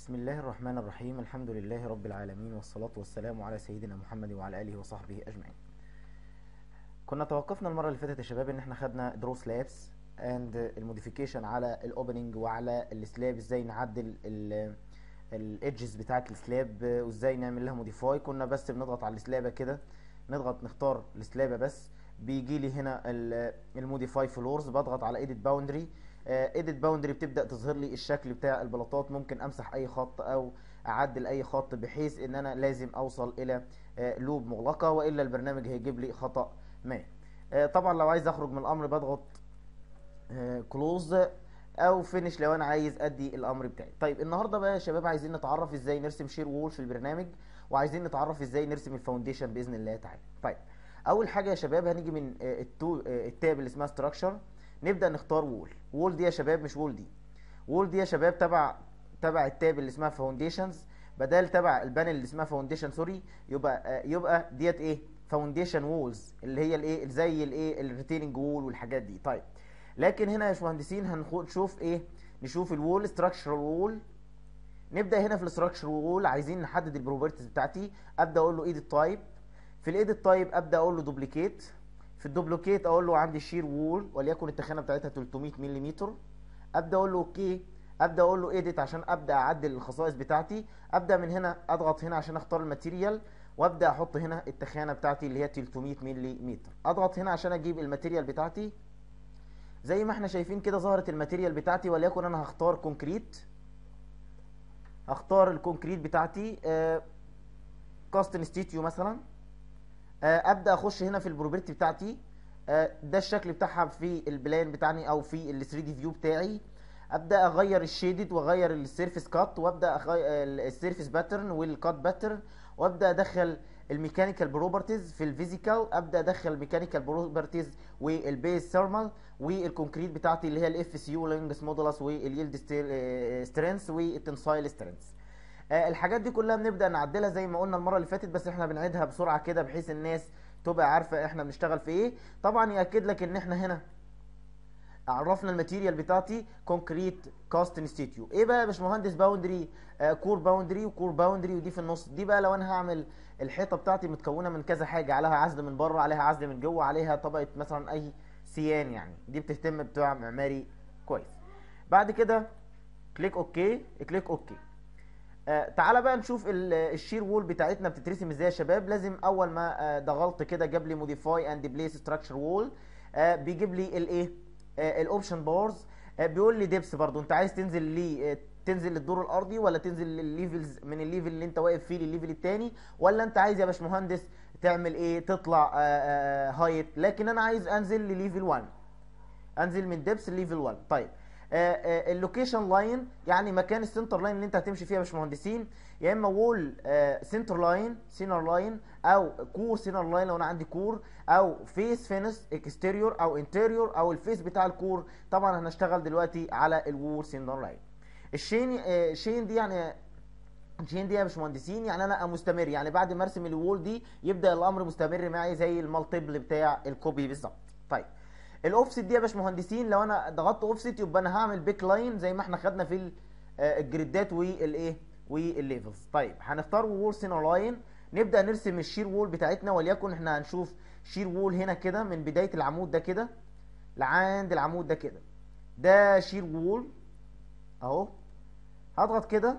بسم الله الرحمن الرحيم الحمد لله رب العالمين والصلاة والسلام على سيدنا محمد وعلى آله وصحبه أجمعين كنا توقفنا المرة اللي فاتت يا شباب ان احنا خدنا دروس لابس اند الموديفيكيشن على الاوبننج وعلى السلاب ازاي نعدل الايدجز بتاعه السلاب وازاي نعمل لها موديفاي كنا بس بنضغط على السلابه كده نضغط نختار السلابه بس بيجي لي هنا الموديفاي فلورز بضغط على ايديت باوندري ايديت آه، باوندري بتبدا تظهر لي الشكل بتاع البلاطات ممكن امسح اي خط او اعدل اي خط بحيث ان انا لازم اوصل الى آه، لوب مغلقه والا البرنامج هيجيب لي خطا ما آه، طبعا لو عايز اخرج من الامر بضغط كلوز او فينش لو انا عايز ادي الامر بتاعي طيب النهارده بقى يا شباب عايزين نتعرف ازاي نرسم شير وول في البرنامج وعايزين نتعرف ازاي نرسم الفاونديشن باذن الله تعالى طيب اول حاجه يا شباب هنيجي من التاب اللي اسمها ستراكشر نبدا نختار وول وول دي يا شباب مش وول دي وول دي يا شباب تبع تبع التاب اللي اسمها فاونديشنز بدل تبع البانل اللي اسمها فاونديشن سوري يبقى آه، يبقى ديت ايه فاونديشن وولز اللي هي الايه زي الايه الريتيننج وول والحاجات دي طيب لكن هنا يا باشمهندسين هنشوف ايه نشوف الوول ستراكشر وول نبدا هنا في الاستراكشر وول عايزين نحدد البروبرتيز بتاعتي ابدا اقول له ايديت تايب في الايديت تايب ابدا اقول له دوبليكيت في الدوبلوكيت اقول له عندي شير وول وليكن التخانه بتاعتها 300 ملم ابدا اقول له اوكي ابدا اقول له ايديت عشان ابدا اعدل الخصائص بتاعتي ابدا من هنا اضغط هنا عشان اختار الماتيريال وابدا احط هنا التخانه بتاعتي اللي هي 300 ملم اضغط هنا عشان اجيب الماتيريال بتاعتي زي ما احنا شايفين كده ظهرت الماتيريال بتاعتي وليكن انا هختار كونكريت هختار الكونكريت بتاعتي كاستن آه، ستيتيو مثلا آه، ابدا اخش هنا في البروبرتي بتاعتي آه، ده الشكل بتاعها في البلان بتاعني او في ال 3 دي فيو بتاعي ابدا اغير الشيدد واغير السيرفيس كات وابدا أغير السيرفيس باترن والكات باترن وابدا ادخل الميكانيكال بروبرتيز في الفيزيكال ابدا ادخل الميكانيكال بروبرتيز والبيس ثيرمال والكونكريت بتاعتي اللي هي الاف سي يو لينجس مودولاس واليلد سترينث والتنسايل سترينث آه، الحاجات دي كلها بنبدا نعدلها زي ما قلنا المره اللي فاتت بس احنا بنعيدها بسرعه كده بحيث الناس تبقى عارفه احنا بنشتغل في ايه طبعا ياكد لك ان احنا هنا عرفنا الماتيريال بتاعتي كونكريت كاست انستيتيو ايه بقى يا باشمهندس باوندري آه كور باوندري وكور باوندري ودي في النص دي بقى لو انا هعمل الحيطه بتاعتي متكونه من كذا حاجه عليها عزل من بره عليها عزل من جوه عليها طبقه مثلا اي سيان يعني دي بتهتم بتوع معماري كويس بعد كده كليك اوكي كليك اوكي آه تعالى بقى نشوف الشير وول بتاعتنا بتترسم ازاي يا شباب لازم اول ما ضغطت آه، كده جاب لي موديفاي اند بليس ستراكشر وول بيجيب لي الايه الاوبشن بارز بيقول لي ديبس برضو انت عايز تنزل ليه آه، تنزل للدور الارضي ولا تنزل للليفلز من الليفل اللي انت واقف فيه للليفل الثاني ولا انت عايز يا باشمهندس تعمل ايه تطلع هايت آه، لكن انا عايز انزل لليفل 1 انزل من ديبس لليفل 1 طيب آه، آه، اللوكيشن لاين يعني مكان السنتر لاين اللي انت هتمشي فيها يا باشمهندسين يا اما وول آه، سنتر لاين سينر لاين او كور سينر لاين لو انا عندي كور او فيس فينس اكستيريور او انتيريور او الفيس بتاع الكور طبعا هنشتغل دلوقتي على الوول سينر لاين الشين الشين دي يعني الشين دي يا باشمهندسين يعني انا مستمر يعني بعد ما ارسم الوول دي يبدا الامر مستمر معي زي المالتيبل بتاع الكوبي بالظبط طيب الاوفست دي يا باشمهندسين لو انا ضغطت اوفست يبقى انا هعمل بيك لاين زي ما احنا خدنا في آه، الجريدات والايه والليفلز طيب هنختار وول سينر لاين نبدا نرسم الشير وول بتاعتنا وليكن احنا هنشوف شير وول هنا كده من بدايه العمود ده كده لعند العمود ده كده ده شير وول اهو هضغط كده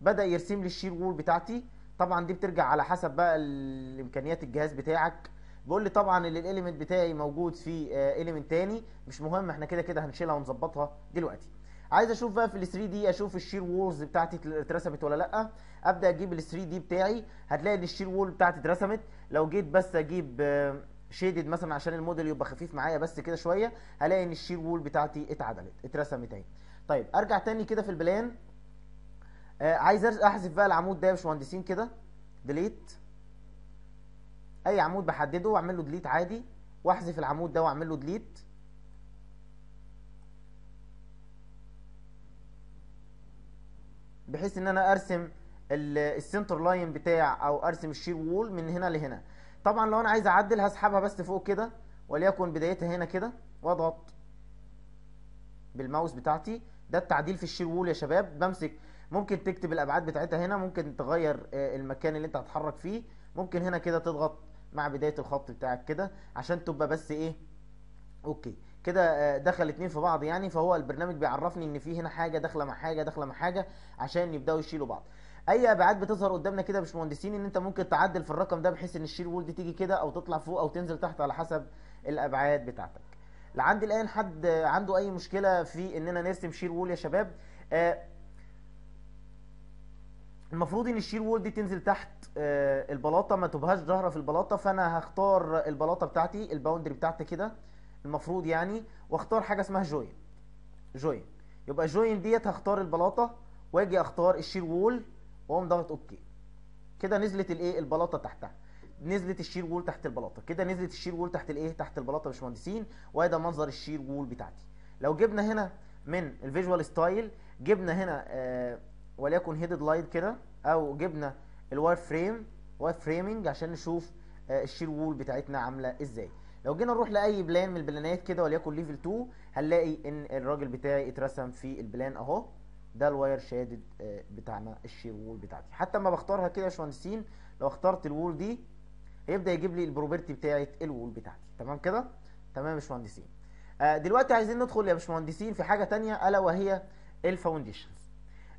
بدا يرسم لي الشير وول بتاعتي طبعا دي بترجع على حسب بقى الامكانيات الجهاز بتاعك بيقول لي طبعا اللي الاليمنت بتاعي موجود في اليمنت آه، تاني مش مهم احنا كده كده هنشيلها ونظبطها دلوقتي عايز اشوف بقى في ال 3 دي اشوف الشير وولز بتاعتي اترسمت ولا لا ابدا اجيب ال 3 دي بتاعي هتلاقي ان الشير وول بتاعتي اترسمت لو جيت بس اجيب شيدد آه، مثلا عشان الموديل يبقى خفيف معايا بس كده شويه هلاقي ان الشير وول بتاعتي اتعدلت اترسمت اهي طيب ارجع تاني كده في البلان آه، عايز احذف بقى العمود ده يا باشمهندسين كده ديليت اي عمود بحدده واعمل له ديليت عادي واحذف العمود ده واعمل له ديليت بحيث ان انا ارسم السنتر لاين بتاع او ارسم الشير وول من هنا لهنا طبعا لو انا عايز اعدل هسحبها بس فوق كده وليكن بدايتها هنا كده واضغط بالماوس بتاعتي ده التعديل في الشير وول يا شباب بمسك ممكن تكتب الابعاد بتاعتها هنا ممكن تغير آه، المكان اللي انت هتحرك فيه ممكن هنا كده تضغط مع بدايه الخط بتاعك كده عشان تبقى بس ايه اوكي كده آه، دخل اتنين في بعض يعني فهو البرنامج بيعرفني ان في هنا حاجه داخله مع حاجه داخله مع حاجه عشان يبداوا يشيلوا بعض اي ابعاد بتظهر قدامنا كده يا باشمهندسين ان انت ممكن تعدل في الرقم ده بحيث ان الشير دي تيجي كده او تطلع فوق او تنزل تحت على حسب الابعاد بتاعتك لعند الان حد عنده اي مشكله في اننا نرسم شير وول يا شباب آه المفروض ان الشير وول دي تنزل تحت آه، البلاطه ما تبهاش ظاهره في البلاطه فانا هختار البلاطه بتاعتي الباوندري بتاعتي كده المفروض يعني واختار حاجه اسمها جوين جوين يبقى جوين ديت هختار البلاطه واجي اختار الشير وول واقوم ضغط اوكي كده نزلت الايه البلاطه تحتها نزلت الشير وول تحت البلاطه كده نزلت الشير وول تحت الايه تحت البلاطه يا باشمهندسين وادي منظر الشير وول بتاعتي لو جبنا هنا من الفيجوال ستايل جبنا هنا آه وليكن هيدد لايت كده او جبنا الواير فريم واير فريمنج عشان نشوف آه، الشير وول بتاعتنا عامله ازاي لو جينا نروح لاي بلان من البلانات كده وليكن ليفل 2 هنلاقي ان الراجل بتاعي اترسم في البلان اهو ده الواير آه، شادد بتاعنا الشير وول بتاعتي حتى لما بختارها كده يا باشمهندسين لو اخترت الوول دي هيبدا يجيب لي البروبرتي بتاعه الوول بتاعتي تمام كده تمام يا باشمهندسين آه، دلوقتي عايزين ندخل يا باشمهندسين في حاجه ثانيه الا وهي الفاونديشنز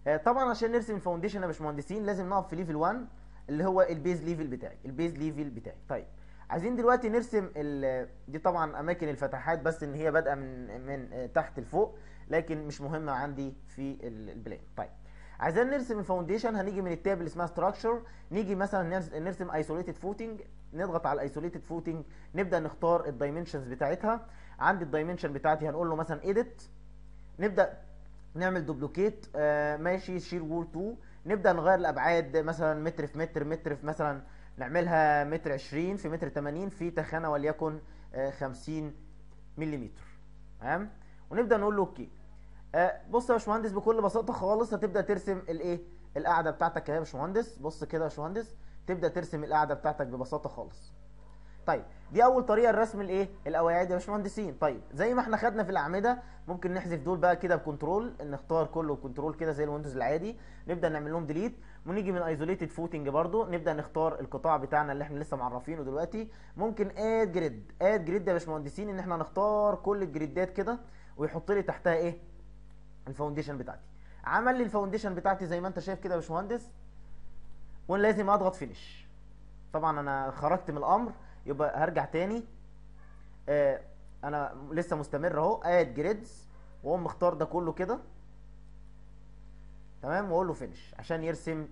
آه، طبعا عشان نرسم الفاونديشن يا باشمهندسين لازم نقف في ليفل 1 اللي هو البيز ليفل بتاعي البيز ليفل بتاعي طيب عايزين دلوقتي نرسم آه، دي طبعا اماكن الفتحات بس ان هي بادئه من من آه، تحت لفوق لكن مش مهمه عندي في البلان طيب عايزين نرسم الفاونديشن هنيجي من التاب اللي اسمها ستراكشر نيجي مثلا نرسم ايسوليتد فوتنج نضغط على الايسوليتد فوتنج نبدا نختار الدايمنشنز بتاعتها عندي الدايمنشن بتاعتي هنقول له مثلا اديت نبدا نعمل دوبلوكيت آه ماشي شير وول 2 نبدا نغير الابعاد مثلا متر في متر متر في مثلا نعملها متر 20 في متر 80 في تخانه وليكن 50 آه، ملم تمام ونبدا نقول له اوكي آه بص يا باشمهندس بكل بساطه خالص هتبدا ترسم الايه القاعده بتاعتك يا باشمهندس بص كده يا باشمهندس تبدا ترسم القاعده بتاعتك ببساطه خالص طيب دي اول طريقه لرسم الايه القواعد يا باشمهندسين طيب زي ما احنا خدنا في الاعمده ممكن نحذف دول بقى كده بكنترول نختار كله بكنترول كده زي الويندوز العادي نبدا نعمل لهم ديليت ونيجي من ايزوليتد فوتنج برده نبدا نختار القطاع بتاعنا اللي احنا لسه معرفينه دلوقتي ممكن اد جريد اد جريد يا باشمهندسين ان احنا نختار كل الجريدات كده ويحط لي تحتها ايه الفاونديشن بتاعتي عمل لي الفاونديشن بتاعتي زي ما انت شايف كده يا باشمهندس ولازم اضغط فينيش طبعا انا خرجت من الامر يبقى هرجع تاني آه انا لسه مستمر اهو اد جريدز واقوم مختار ده كله كده تمام واقول له فينش عشان يرسم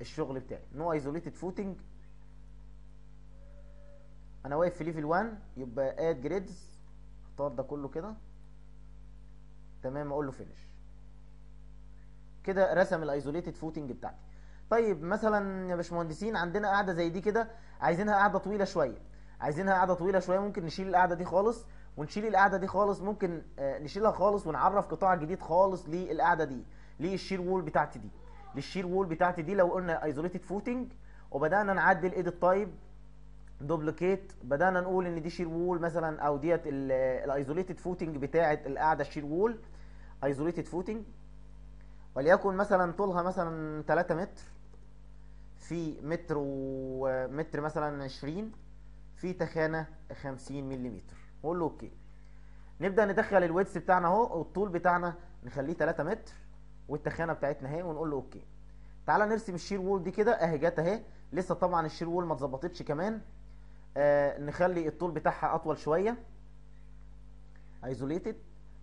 الشغل بتاعي نو ايزوليتد فوتنج انا واقف في ليفل 1 يبقى اد جريدز اختار ده كله كده تمام اقول له فينش كده رسم الايزوليتد فوتنج بتاعتي طيب مثلا يا باشمهندسين عندنا قاعده زي دي كده عايزينها قاعده طويله شويه عايزينها قاعده طويله شويه ممكن نشيل القاعده دي خالص ونشيل القاعده دي خالص ممكن آه، نشيلها خالص ونعرف قطاع جديد خالص للقاعده دي للشير وول بتاعتي دي للشير وول بتاعتي دي لو قلنا ايزوليتد فوتنج وبدانا نعدل ايديت تايب دوبليكيت بدانا نقول ان دي شير وول مثلا او ديت الايزوليتد فوتنج بتاعه القاعده الشير وول ايزوليتد فوتنج وليكن مثلا طولها مثلا 3 متر في متر ومتر مثلا 20 في تخانه 50 ملم واقول له اوكي نبدا ندخل الويتس بتاعنا اهو والطول بتاعنا نخليه 3 متر والتخانه بتاعتنا اهي ونقول له اوكي تعالى نرسم الشير وول دي كده اهي جت اهي لسه طبعا الشير وول ما اتظبطتش كمان آه نخلي الطول بتاعها اطول شويه ايزوليتد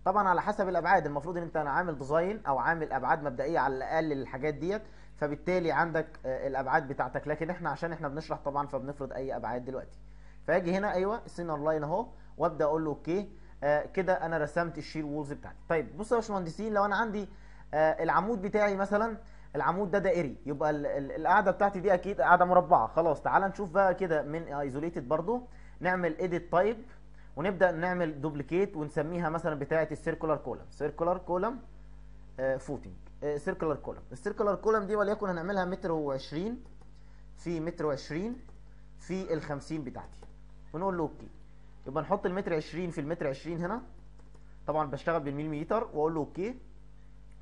طبعا على حسب الابعاد المفروض ان انت عامل ديزاين او عامل ابعاد مبدئيه على الاقل للحاجات ديت فبالتالي عندك آه، الابعاد بتاعتك لكن احنا عشان احنا بنشرح طبعا فبنفرض اي ابعاد دلوقتي فاجي هنا ايوه السينر لاين اهو وابدا اقول له اوكي آه كده انا رسمت الشير وولز بتاعتي طيب بصوا يا باشمهندسين لو انا عندي آه العمود بتاعي مثلا العمود ده دائري يبقى القاعده بتاعتي دي اكيد قاعده مربعه خلاص تعال نشوف بقى كده من ايزوليتد برضو نعمل ايديت تايب ونبدا نعمل دوبليكيت ونسميها مثلا بتاعه السيركولار كولم سيركولار كولم فوتنج سيركلر كولم السيركلر كولم دي وليكن هنعملها متر و20 في متر و20 في ال 50 بتاعتي ونقول له اوكي يبقى نحط المتر 20 في المتر 20 هنا طبعا بشتغل بالمليمتر واقول له اوكي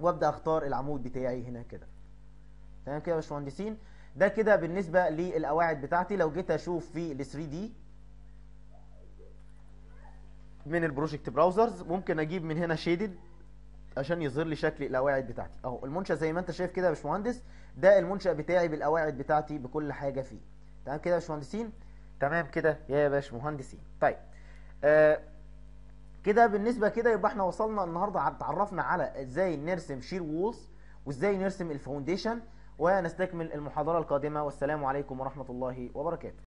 وابدا اختار العمود بتاعي هنا كده تمام كده يا باشمهندسين ده كده بالنسبه للقواعد بتاعتي لو جيت اشوف في ال 3 دي من البروجكت براوزرز ممكن اجيب من هنا شيدد عشان يظهر لي شكل القواعد بتاعتي اهو المنشا زي ما انت شايف كده يا باشمهندس ده المنشا بتاعي بالقواعد بتاعتي بكل حاجه فيه تمام كده يا باشمهندسين تمام كده يا باشمهندسين طيب آه كده بالنسبه كده يبقى احنا وصلنا النهارده اتعرفنا على ازاي نرسم شير وولز وازاي نرسم الفاونديشن ونستكمل المحاضره القادمه والسلام عليكم ورحمه الله وبركاته